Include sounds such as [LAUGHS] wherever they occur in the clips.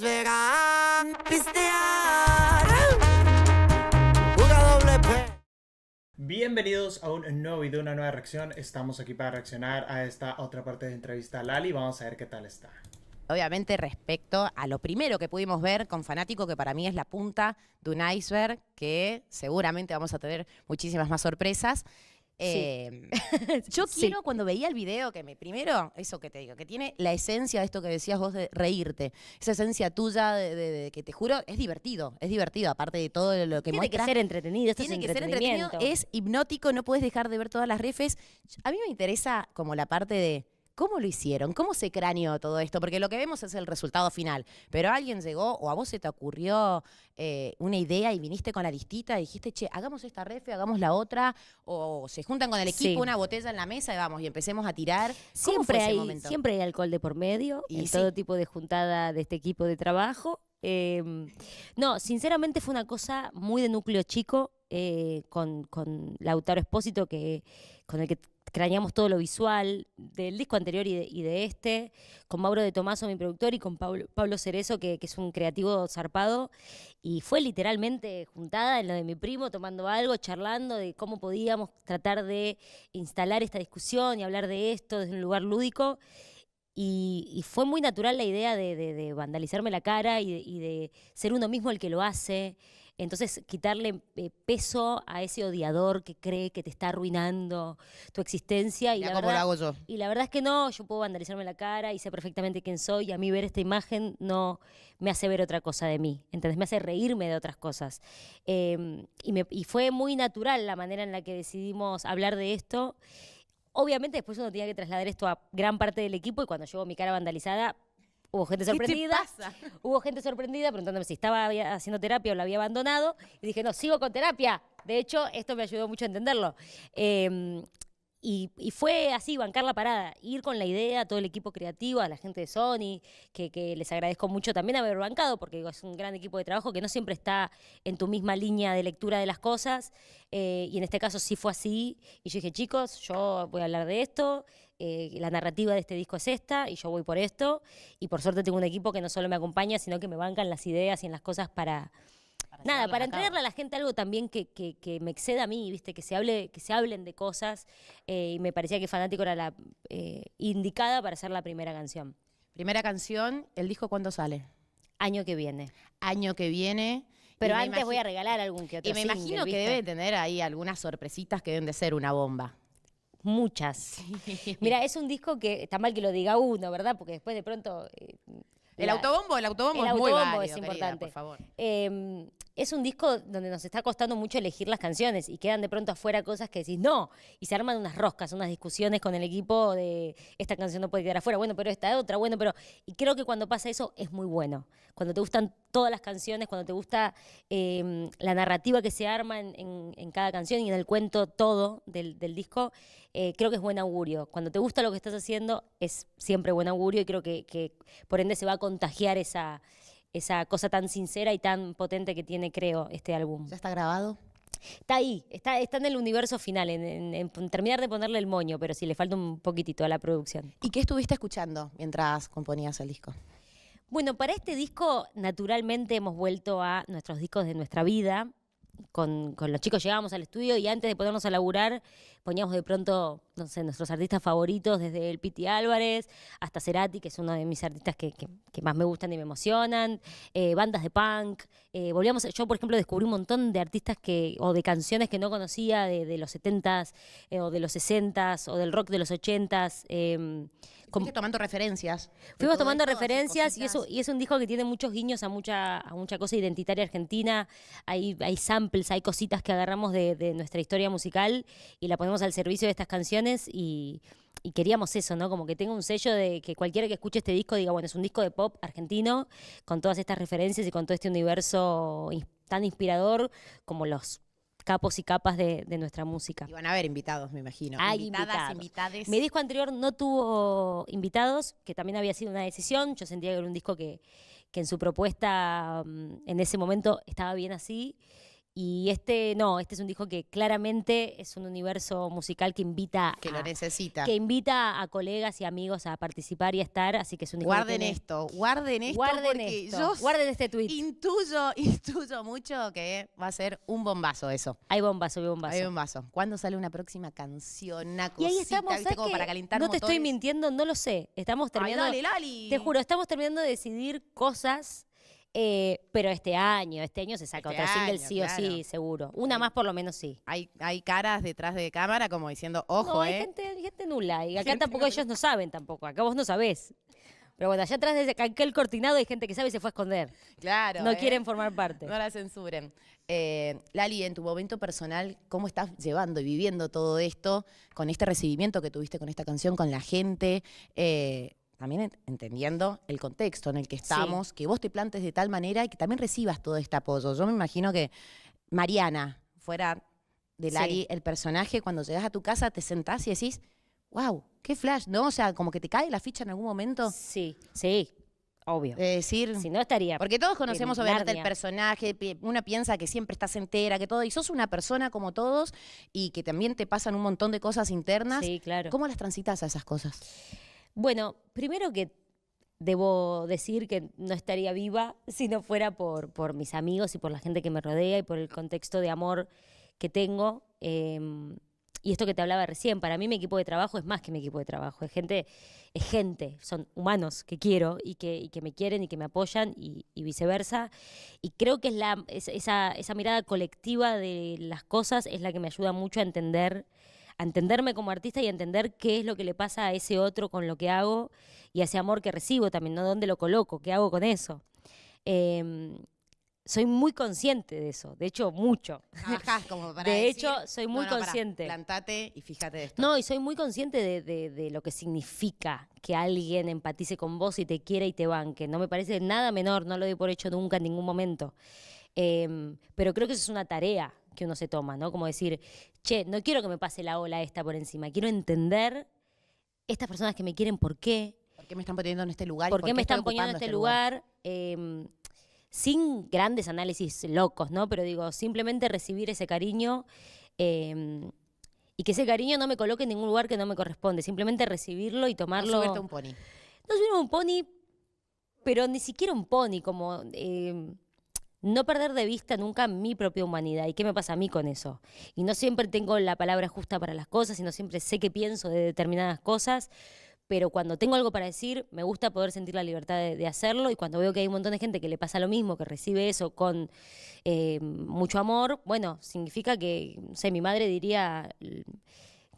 Vegan pistear. Bienvenidos a un nuevo video, una nueva reacción. Estamos aquí para reaccionar a esta otra parte de entrevista a Lali. Vamos a ver qué tal está. Obviamente respecto a lo primero que pudimos ver con Fanático, que para mí es la punta de un iceberg, que seguramente vamos a tener muchísimas más sorpresas. Em, [LAUGHS] yo quiero, cuando veía el video, que me primero, eso que te digo, que tiene la esencia de esto que decías vos de reírte, esa esencia tuya de, que te juro, es divertido, es divertido, aparte de todo lo que tiene muestra. Tiene que ser entretenido, Tiene que ser entretenido, es hipnótico, no puedes dejar de ver todas las refes. A mí me interesa como la parte de ¿Cómo lo hicieron? ¿Cómo se craneó todo esto? Porque lo que vemos es el resultado final. Pero alguien llegó o a vos se te ocurrió eh, una idea y viniste con la listita y dijiste, che, hagamos esta ref, hagamos la otra, o se juntan con el equipo, una botella en la mesa y vamos, y empecemos a tirar. Siempre, hay, siempre hay alcohol de por medio, y todo tipo de juntada de este equipo de trabajo. Em, no, sinceramente fue una cosa muy de núcleo chico, eh, con, con, Lautaro Espósito, que, con el que craneamos todo lo visual del disco anterior y de, este, con Mauro de Tomaso, mi productor, y con Pablo, Pablo Cerezo, que, es un creativo zarpado. Y fue literalmente juntada en lo de mi primo, tomando algo, charlando de cómo podíamos tratar de instalar esta discusión y hablar de esto desde un lugar lúdico. Y, fue muy natural la idea de, vandalizarme la cara y, y de ser uno mismo el que lo hace. Entonces, quitarle eh, peso a ese odiador que cree que te está arruinando tu existencia. Y la, verdad, y la verdad es que no, yo puedo vandalizarme la cara y sé perfectamente quién soy y a mí ver esta imagen no me hace ver otra cosa de mí, entonces me hace reírme de otras cosas. Em, y, fue muy natural la manera en la que decidimos hablar de esto. Obviamente después uno tenía que trasladar esto a gran parte del equipo y cuando llevo mi cara vandalizada Hubo gente sorprendida. Hubo gente sorprendida preguntándome si estaba haciendo terapia o la había abandonado. Y dije, no, sigo con terapia. De hecho, esto me ayudó mucho a entenderlo. Em, y, fue así, bancar la parada, ir con la idea, todo el equipo creativo, a la gente de Sony, que, les agradezco mucho también haber bancado, porque es un gran equipo de trabajo que no siempre está en tu misma línea de lectura de las cosas, eh, y en este caso sí fue así, y yo dije, chicos, yo voy a hablar de esto, eh, la narrativa de este disco es esta, y yo voy por esto, y por suerte tengo un equipo que no solo me acompaña, sino que me bancan las ideas y en las cosas para, nada, para entregarle a la gente algo también que, me exceda a mí, viste, que se hable, que se hablen de cosas, eh, y me parecía que Fanático era la eh, indicada para hacer la primera canción. Primera canción, ¿el disco cuándo sale? Año que viene. Año que viene. Pero antes voy a regalar algún que otro. Y me imagino que debe tener ahí algunas sorpresitas que deben de ser una bomba. Muchas. Mira, es un disco que está mal que lo diga uno, ¿verdad? Porque después de pronto. Eh, el autobombo, el autobombo es muy válido, importante. por favor. Eh, es un disco donde nos está costando mucho elegir las canciones y quedan de pronto afuera cosas que decís no, y se arman unas roscas, unas discusiones con el equipo de esta canción no puede quedar afuera, bueno, pero esta otra, bueno, pero. Y creo que cuando pasa eso es muy bueno. Cuando te gustan todas las canciones, cuando te gusta em, la narrativa que se arma en, cada canción y en el cuento todo del, disco, eh, creo que es buen augurio. Cuando te gusta lo que estás haciendo, es siempre buen augurio y creo que, que por ende se va a contagiar esa esa cosa tan sincera y tan potente que tiene, creo, este álbum. ¿Ya está grabado? Está ahí, está, en el universo final, en, en terminar de ponerle el moño, pero sí le falta un poquitito a la producción. ¿Y qué estuviste escuchando mientras componías el disco? Bueno, para este disco naturalmente hemos vuelto a nuestros discos de nuestra vida, con, con, los chicos llegábamos al estudio y antes de ponernos a laburar poníamos de pronto, no sé, nuestros artistas favoritos, desde el Piti Álvarez hasta Cerati, que es uno de mis artistas que, que, más me gustan y me emocionan, eh, bandas de punk, eh, volvíamos, yo por ejemplo descubrí un montón de artistas que, o de canciones que no conocía de, los 70s eh, o de los 60s o del rock de los 80s tomando referencias. Fuimos tomando referencias y, eso, y es un disco que tiene muchos guiños a mucha, a mucha cosa identitaria argentina. Hay, hay samples, hay cositas que agarramos de, nuestra historia musical y la ponemos al servicio de estas canciones y, y queríamos eso, ¿no? Como que tenga un sello de que cualquiera que escuche este disco diga, bueno, es un disco de pop argentino con todas estas referencias y con todo este universo tan inspirador como los capos y capas de, nuestra música. Y van a haber invitados, me imagino. Hay invitadas, invitados. Mi disco anterior no tuvo invitados, que también había sido una decisión. Yo sentía que era un disco que, que en su propuesta mm, en ese momento estaba bien así. Y este, no, este es un disco que claramente es un universo musical que invita. Que lo necesita. Que invita a colegas y amigos a participar y a estar, así que es un disco. Guarden esto, guarden esto, guarden porque guarden este tweet. Intuyo, [LAUGHS] intuyo mucho que va a ser un bombazo eso. Hay bombazo, hay bombazo. Hay bombazo. ¿Cuándo sale una próxima canción, una para calentar No te estoy mintiendo, no lo sé. Estamos terminando. dale, Lali. Te juro, estamos terminando de decidir cosas eh, pero este año, este año se saca este otra single sí o sí, seguro. Una más por lo menos sí. Hay, hay caras detrás de cámara como diciendo, ojo, no, hay eh. Gente, gente nula. Y [LAUGHS] acá tampoco ellos no saben tampoco. Acá vos no sabés. Pero bueno, allá atrás de aquel cortinado hay gente que sabe y se fue a esconder. Claro. No eh. quieren formar parte. [LAUGHS] No la censuren. Eh, Lali, en tu momento personal, ¿cómo estás llevando y viviendo todo esto con este recibimiento que tuviste con esta canción, con la gente? Eh, también entendiendo el contexto en el que estamos, que vos te plantes de tal manera y que también recibas todo este apoyo. Yo me imagino que Mariana fuera de Lari el personaje, cuando llegas a tu casa te sentás y decís, wow, qué flash, ¿no? O sea, como que te cae la ficha en algún momento. Sí, sí, obvio. Es decir. Si no estaría. Porque todos conocemos obviamente el personaje, una piensa que siempre estás entera, que todo, y sos una persona como todos y que también te pasan un montón de cosas internas. Sí, claro. ¿Cómo las transitas a esas cosas? Bueno, primero que debo decir que no estaría viva [LAUGHS] si no fuera por, mis amigos y por la gente que me rodea y por el contexto de amor que tengo. Em, y esto que te hablaba recién, para mí mi equipo de trabajo es más que mi equipo de trabajo, es gente, es gente, son humanos que quiero y que, me quieren y que me apoyan y, viceversa. Y creo que es esa, esa mirada colectiva de las cosas es la que me ayuda mucho a entender entenderme como artista y entender qué es lo que le pasa a ese otro con lo que hago y a ese amor que recibo también, ¿no? ¿Dónde lo coloco? ¿Qué hago con eso? Em, soy muy consciente de eso, de hecho, mucho. [LAUGHS] De hecho, soy muy consciente. plantate y fíjate esto. No, y soy muy consciente de, lo que significa que alguien empatice con vos y te quiera y te banque. No me parece nada menor, no lo doy por hecho nunca en ningún momento. Em, pero creo que eso es una tarea que uno se toma, ¿no? Como decir, che, no quiero que me pase la ola esta por encima, quiero entender estas personas que me quieren por qué. ¿Por qué me están poniendo en este lugar? ¿Por, qué me están poniendo en este, este, lugar? Em, sin grandes análisis locos, ¿no? Pero digo, simplemente recibir ese cariño em, y que ese cariño no me coloque en ningún lugar que no me corresponde, simplemente recibirlo y tomarlo. No subirte un pony. No subirme un pony, pero ni siquiera un pony, como... Em, no perder de vista nunca mi propia humanidad y qué me pasa a mí con eso. Y no siempre tengo la palabra justa para las cosas y no siempre sé qué pienso de determinadas cosas, pero cuando tengo algo para decir, me gusta poder sentir la libertad de, hacerlo y cuando veo que hay un montón de gente que le pasa lo mismo, que recibe eso con eh, mucho amor, bueno, significa que, no sé, mi madre diría,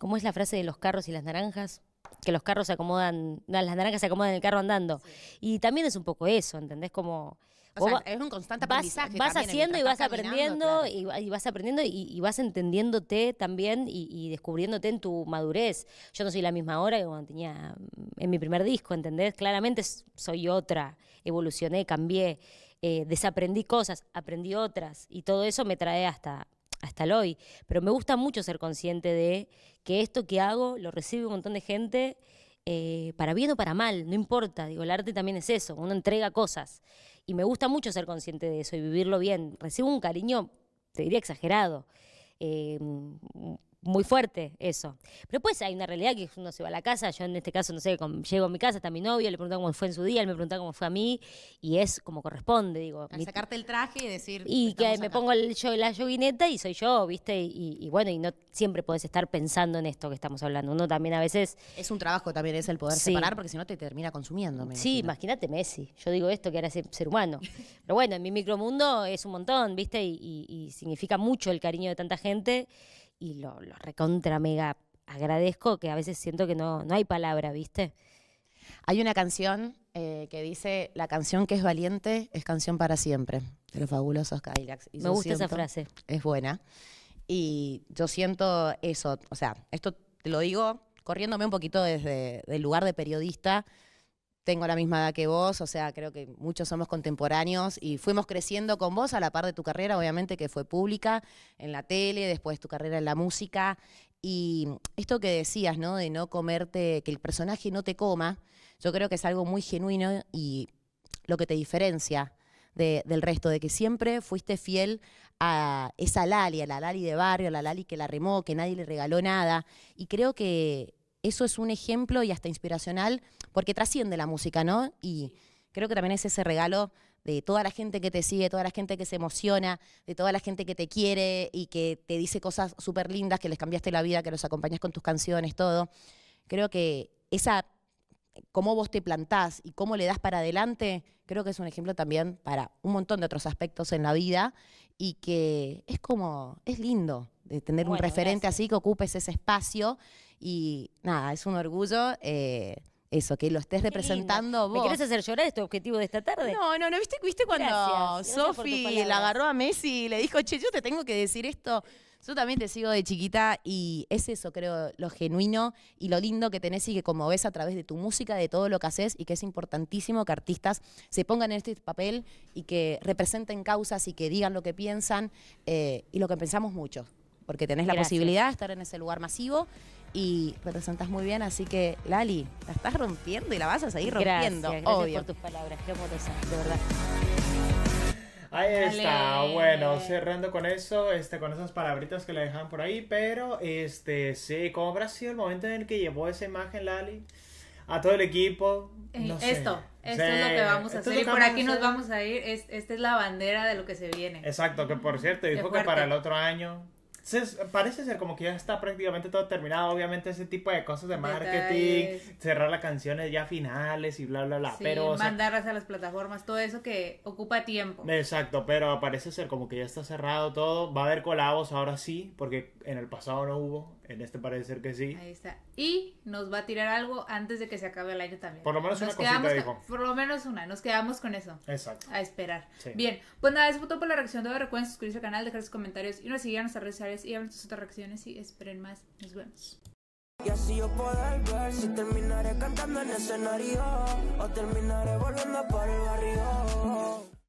¿cómo es la frase de los carros y las naranjas? que los carros se acomodan, las naranjas se acomodan en el carro andando. Y también es un poco eso, ¿entendés? Como o es un constante aprendizaje. Vas haciendo y vas, aprendiendo, y, vas aprendiendo y, vas entendiéndote también y, descubriéndote en tu madurez. Yo no soy la misma ahora que cuando tenía mm, en mi primer disco, ¿entendés? Claramente soy otra, evolucioné, cambié, eh, desaprendí cosas, aprendí otras y todo eso me trae hasta hasta el hoy, pero me gusta mucho ser consciente de que esto que hago lo recibe un montón de gente eh, para bien o para mal, no importa. Digo, el arte también es eso, uno entrega cosas y me gusta mucho ser consciente de eso y vivirlo bien. Recibo un cariño, te diría exagerado. Eh, muy fuerte eso. Pero pues hay una realidad que uno se va a la casa, yo en este caso, no sé, llego a mi casa, está mi novio, le pregunto cómo fue en su día, él me pregunta cómo fue a mí, y es como corresponde, digo. Al sacarte el traje y decir... Y que me pongo yo, la yoguineta y soy yo, ¿viste? Y, bueno, y no siempre podés estar pensando en esto que estamos hablando. Uno también a veces... Es un trabajo también, es el poder separar, porque si no te termina consumiendo. sí, imagínate Messi, yo digo esto que ahora es ser humano. [LAUGHS] Pero bueno, en mi micromundo es un montón, ¿viste? y significa mucho el cariño de tanta gente y lo, recontra mega agradezco que a veces siento que no, no hay palabra, ¿viste? Hay una canción eh, que dice, la canción que es valiente es canción para siempre, de los fabulosos Cadillacs. Me gusta esa frase. Es buena. Y yo siento eso, o sea, esto te lo digo corriéndome un poquito desde el lugar de periodista, tengo la misma edad que vos, o sea, creo que muchos somos contemporáneos y fuimos creciendo con vos a la par de tu carrera, obviamente que fue pública, en la tele, después tu carrera en la música. Y esto que decías, ¿no? De no comerte, que el personaje no te coma, yo creo que es algo muy genuino y lo que te diferencia del resto, de que siempre fuiste fiel a esa Lali, a la Lali de barrio, a la Lali que la remó, que nadie le regaló nada. Y creo que eso es un ejemplo y hasta inspiracional, porque trasciende la música, ¿no? Y creo que también es ese regalo de toda la gente que te sigue, toda la gente que se emociona, de toda la gente que te quiere y que te dice cosas súper lindas, que les cambiaste la vida, que los acompañas con tus canciones, todo. Creo que esa, cómo vos te plantás y cómo le das para adelante, creo que es un ejemplo también para un montón de otros aspectos en la vida y que es como, es lindo de tener un referente así que ocupes ese espacio y nada, es un orgullo. Eh, eso, que lo estés representando vos. ¿Me quieres hacer llorar este objetivo de esta tarde? No, no, no, ¿viste, viste cuando Sofi la agarró a Messi y le dijo, che, yo te tengo que decir esto? Yo también te sigo de chiquita y es eso, creo, lo genuino y lo lindo que tenés y que como ves a través de tu música, de todo lo que haces y que es importantísimo que artistas se pongan en este papel y que representen causas y que digan lo que piensan eh, y lo que pensamos mucho. Porque tenés la posibilidad de estar en ese lugar masivo y sentas muy bien, así que Lali, la estás rompiendo y la vas a seguir rompiendo. Gracias, obvio. por tus palabras, qué amorosa, de verdad. Ahí está, bueno, cerrando con eso, este, con esas palabritas que le dejan por ahí, pero este, sí, ¿cómo habrá sido el momento en el que llevó esa imagen Lali a todo el equipo? Eh, esto, esto es lo que vamos a hacer y por aquí nos vamos a ir, esta es la bandera de lo que se viene. Exacto, que por cierto, dijo que para el otro año parece ser como que ya está prácticamente todo terminado. Obviamente, ese tipo de cosas de marketing, cerrar las canciones ya finales y bla, bla, bla. pero, mandarlas a las plataformas, todo eso que ocupa tiempo. Exacto, pero parece ser como que ya está cerrado todo. Va a haber colabos ahora sí, porque en el pasado no hubo. En este parece ser que sí. Ahí está. Y nos va a tirar algo antes de que se acabe el año también. Por lo menos una cosita, dijo. Por lo menos una. Nos quedamos con eso. Exacto. A esperar. Bien. Pues nada, eso fue todo por la reacción. de recuerden suscribirse al canal, dejar sus comentarios y nos seguir a nuestras redes sociales y a sus otras reacciones. Y esperen más. Nos vemos. Y así yo ver si terminaré cantando en escenario o terminaré volando para el barrio.